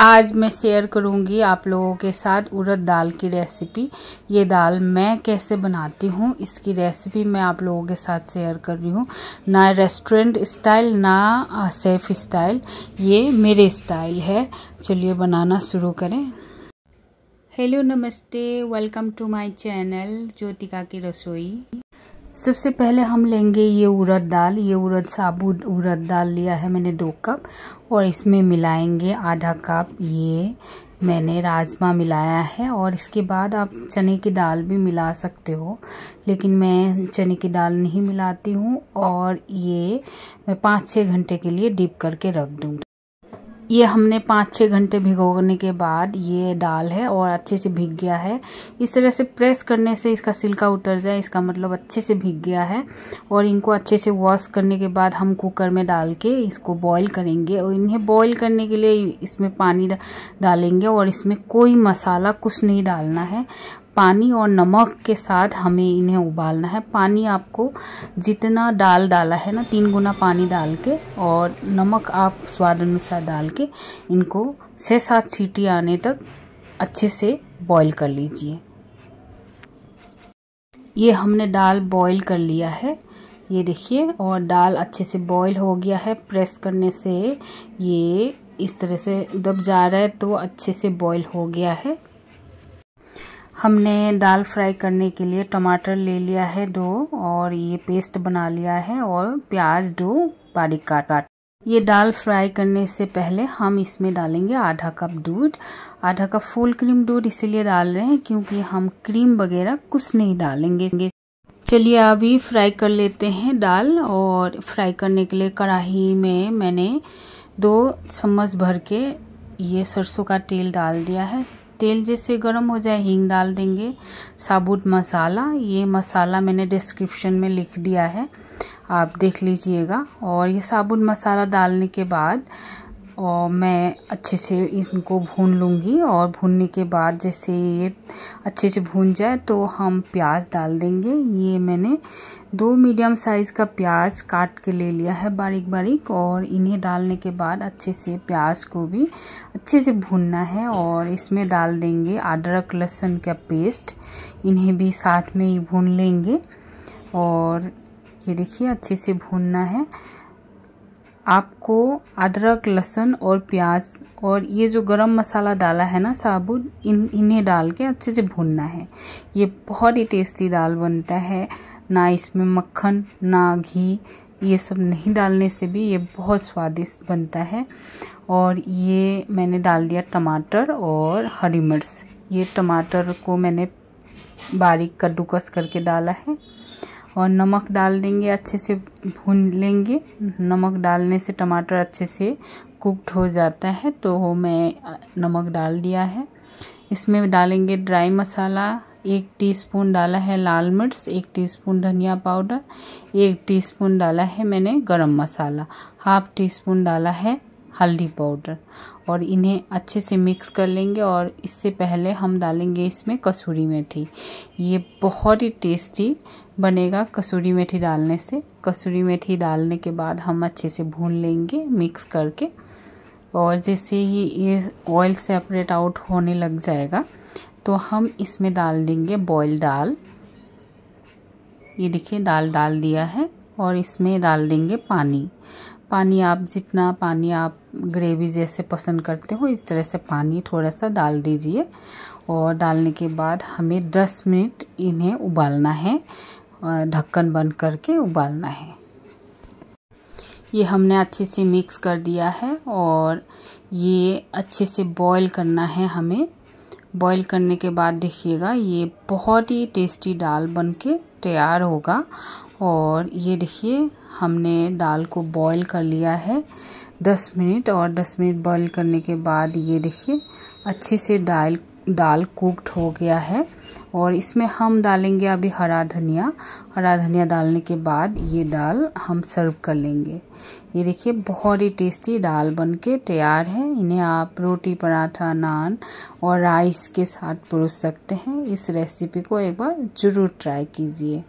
आज मैं शेयर करूंगी आप लोगों के साथ उड़द दाल की रेसिपी ये दाल मैं कैसे बनाती हूँ इसकी रेसिपी मैं आप लोगों के साथ शेयर कर रही हूँ ना रेस्टोरेंट स्टाइल ना सेफ स्टाइल ये मेरे स्टाइल है चलिए बनाना शुरू करें हेलो नमस्ते welcome to my channel Jyotika की रसोई सबसे पहले हम लेंगे ये उड़द दाल ये उड़द साबुत उड़द दाल लिया है मैंने दो कप और इसमें मिलाएंगे आधा कप ये मैंने राजमा मिलाया है और इसके बाद आप चने की दाल भी मिला सकते हो लेकिन मैं चने की दाल नहीं मिलाती हूँ और ये मैं पाँच छः घंटे के लिए डीप करके रख दूँगी ये हमने पाँच छः घंटे भिगोने के बाद ये दाल है और अच्छे से भीग गया है इस तरह से प्रेस करने से इसका सिलका उतर जाए इसका मतलब अच्छे से भीग गया है और इनको अच्छे से वॉश करने के बाद हम कुकर में डाल के इसको बॉईल करेंगे और इन्हें बॉईल करने के लिए इसमें पानी डालेंगे और इसमें कोई मसाला कुछ नहीं डालना है पानी और नमक के साथ हमें इन्हें उबालना है पानी आपको जितना डाल डाला है ना तीन गुना पानी डाल के और नमक आप स्वाद अनुसार डाल के इनको छः सात सीटी आने तक अच्छे से बॉईल कर लीजिए ये हमने दाल बॉईल कर लिया है ये देखिए और दाल अच्छे से बॉईल हो गया है प्रेस करने से ये इस तरह से दब जा रहा है तो अच्छे से बॉईल हो गया है हमने दाल फ्राई करने के लिए टमाटर ले लिया है दो और ये पेस्ट बना लिया है और प्याज दो बारीक काट काट ये दाल फ्राई करने से पहले हम इसमें डालेंगे आधा कप दूध आधा कप फुल क्रीम दूध इसीलिए डाल रहे हैं क्योंकि हम क्रीम वगैरह कुछ नहीं डालेंगे चलिए अभी फ्राई कर लेते हैं दाल और फ्राई करने के लिए कढ़ाही में मैंने दो चम्मच भर के ये सरसों का तेल डाल दिया है तेल जैसे गर्म हो जाए हींग डाल देंगे साबुत मसाला ये मसाला मैंने डिस्क्रिप्शन में लिख दिया है आप देख लीजिएगा और ये साबुत मसाला डालने के बाद और मैं अच्छे से इनको भून लूँगी और भूनने के बाद जैसे ये अच्छे से भून जाए तो हम प्याज डाल देंगे ये मैंने दो मीडियम साइज़ का प्याज काट के ले लिया है बारीक बारीक और इन्हें डालने के बाद अच्छे से प्याज को भी अच्छे से भूनना है और इसमें डाल देंगे अदरक लहसुन का पेस्ट इन्हें भी साथ में ही भून लेंगे और ये देखिए अच्छे से भूनना है आपको अदरक लहसुन और प्याज और ये जो गरम मसाला डाला है ना साबुत इन इन्हें डाल के अच्छे से भूनना है ये बहुत ही टेस्टी दाल बनता है ना इसमें मक्खन ना घी ये सब नहीं डालने से भी ये बहुत स्वादिष्ट बनता है और ये मैंने डाल दिया टमाटर और हरी मिर्च ये टमाटर को मैंने बारीक कद्दूकस करके डाला है और नमक डाल देंगे अच्छे से भून लेंगे नमक डालने से टमाटर अच्छे से कुकड हो जाता है तो मैं नमक डाल दिया है इसमें डालेंगे ड्राई मसाला एक टीस्पून डाला है लाल मिर्च एक टीस्पून धनिया पाउडर एक टीस्पून डाला है मैंने गरम मसाला हाफ टी स्पून डाला है हल्दी पाउडर और इन्हें अच्छे से मिक्स कर लेंगे और इससे पहले हम डालेंगे इसमें कसूरी मेथी ये बहुत ही टेस्टी बनेगा कसूरी मेथी डालने से कसूरी मेथी डालने के बाद हम अच्छे से भून लेंगे मिक्स करके और जैसे ही ये ऑयल सेपरेट आउट होने लग जाएगा तो हम इसमें डाल देंगे बॉयल दाल ये देखिए दाल डाल दिया है और इसमें डाल देंगे पानी पानी आप जितना पानी आप ग्रेवी जैसे पसंद करते हो इस तरह से पानी थोड़ा सा डाल दीजिए और डालने के बाद हमें 10 मिनट इन्हें उबालना है ढक्कन बंद करके उबालना है ये हमने अच्छे से मिक्स कर दिया है और ये अच्छे से बॉईल करना है हमें बॉईल करने के बाद देखिएगा ये बहुत ही टेस्टी दाल बन के तैयार होगा और ये देखिए हमने दाल को बॉईल कर लिया है दस मिनट और दस मिनट बॉईल करने के बाद ये देखिए अच्छे से दाल दाल कुकड हो गया है और इसमें हम डालेंगे अभी हरा धनिया हरा धनिया डालने के बाद ये दाल हम सर्व कर लेंगे ये देखिए बहुत ही टेस्टी दाल बन के तैयार है इन्हें आप रोटी पराठा नान और राइस के साथ परोस सकते हैं इस रेसिपी को एक बार ज़रूर ट्राई कीजिए